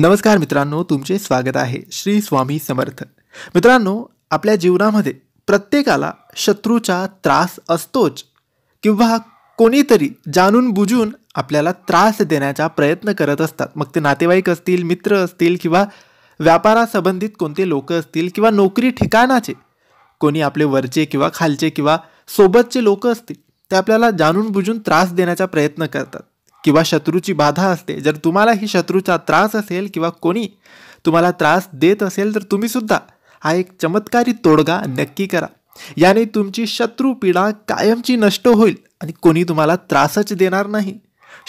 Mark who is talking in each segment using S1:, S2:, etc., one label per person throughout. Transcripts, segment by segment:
S1: नमस्कार मित्रांनो तुमचे स्वागत आहे श्री स्वामी समर्थ मित्रांनो आपल्या जीवनामध्ये प्रत्येकाला शत्रूचा त्रास असतोच किंवा कोणीतरी जाणून बुजून आपल्याला त्रास देण्याचा प्रयत्न करत असतात मग ते नातेवाईक असतील मित्र असतील किंवा व्यापारासंबंधित कोणते लोक असतील किंवा नोकरी ठिकाणाचे कोणी आपले वरचे किंवा खालचे किंवा सोबतचे लोक असतील ते आपल्याला जाणून बुजून त्रास देण्याचा प्रयत्न करतात किंवा शत्रूची बाधा असते जर तुम्हाला ही शत्रूचा त्रास असेल किंवा कोणी तुम्हाला त्रास देत असेल तर तुम्हीसुद्धा हा एक चमत्कारी तोडगा नक्की करा याने तुमची शत्रू पीडा कायमची नष्ट होईल आणि कोणी तुम्हाला त्रासच देणार नाही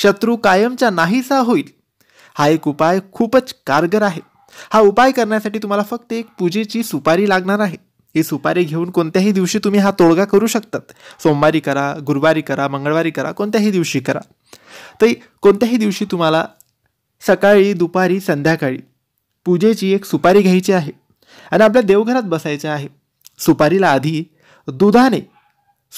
S1: शत्रू कायमचा नाहीसा होईल हा एक उपाय खूपच कारगर आहे हा उपाय करण्यासाठी तुम्हाला फक्त एक पूजेची सुपारी लागणार आहे ही सुपारी घेऊन कोणत्याही दिवशी तुम्ही हा तोडगा करू शकतात सोमवारी करा गुरुवारी करा मंगळवारी करा कोणत्याही दिवशी करा तर कोणत्याही दिवशी तुम्हाला सकाळी दुपारी संध्याकाळी पूजेची एक सुपारी घ्यायची आहे आणि आपल्या देवघरात बसायचं आहे सुपारीला आधी दुधाने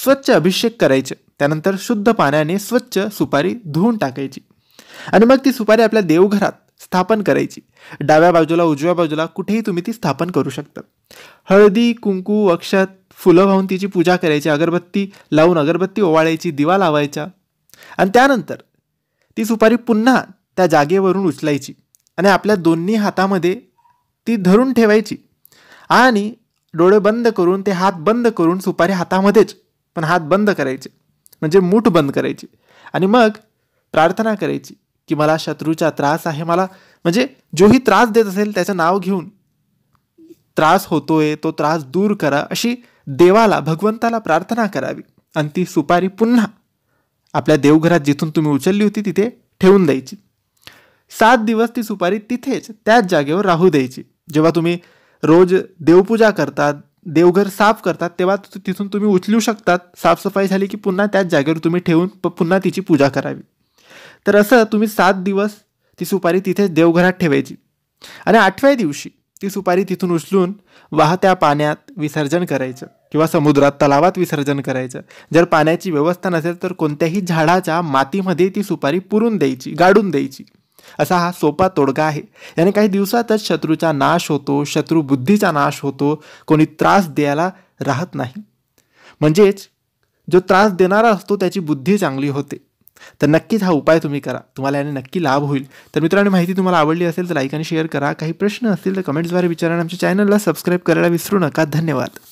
S1: स्वच्छ अभिषेक करायचे त्यानंतर शुद्ध पाण्याने स्वच्छ सुपारी धुवून टाकायची आणि मग ती सुपारी आपल्या देवघरात स्थापन करायची डाव्या बाजूला उजव्या बाजूला कुठेही तुम्ही ती स्थापन करू शकता हळदी कुंकू अक्षत फुलं वाहून तिची पूजा करायची अगरबत्ती लावून अगरबत्ती ओवाळायची दिवा लावायचा आणि त्यानंतर ती सुपारी पुन्हा त्या जागेवरून उचलायची आणि आपल्या दोन्ही हातामध्ये ती धरून ठेवायची आणि डोळे बंद करून ते हात बंद करून सुपारी हातामध्येच पण हात बंद करायचे म्हणजे मूठ बंद करायची आणि मग प्रार्थना करायची की मला शत्रूचा त्रास आहे मला म्हणजे जोही त्रास देत असेल त्याचं नाव घेऊन त्रास होतोय तो त्रास दूर करा अशी देवाला भगवंताला प्रार्थना करावी आणि ती सुपारी पुन्हा आपल्या देवघरात जिथून तुम्ही उचलली होती तिथे ठेवून द्यायची सात दिवस ती सुपारी तिथेच त्याच जागेवर राहू द्यायची जेव्हा तुम्ही रोज देवपूजा करतात देवघर साफ करतात तेव्हा तिथून तुम्ही उचलू शकतात साफसफाई झाली की पुन्हा त्याच जागेवर तुम्ही ठेवून पुन्हा तिची पूजा करावी तर असं तुम्ही सात दिवस ती सुपारी तिथे देवघरात ठेवायची आणि आठव्या दिवशी ती सुपारी तिथून उचलून वाहत्या पाण्यात विसर्जन करायचं किंवा समुद्रात तलावात विसर्जन करायचं जर पाण्याची व्यवस्था नसेल तर कोणत्याही झाडाच्या मातीमध्ये ती सुपारी पुरून द्यायची गाडून द्यायची असा हा सोपा तोडगा आहे याने काही दिवसातच शत्रूचा नाश होतो शत्रू बुद्धीचा नाश होतो कोणी त्रास द्यायला राहत नाही म्हणजेच जो त्रास देणारा असतो त्याची बुद्धी चांगली होते तर नक्कीच हा उपाय तुम्ही करा तुम्हाला याने नक्की लाभ होईल तर मित्रांनो माहिती तुम्हाला आवडली असेल तर लाईक आणि शेअर करा काही प्रश्न असतील तर कमेंट्सद्वारे विचारा आणि आमच्या चॅनलला सबस्क्राईब करायला विसरू नका धन्यवाद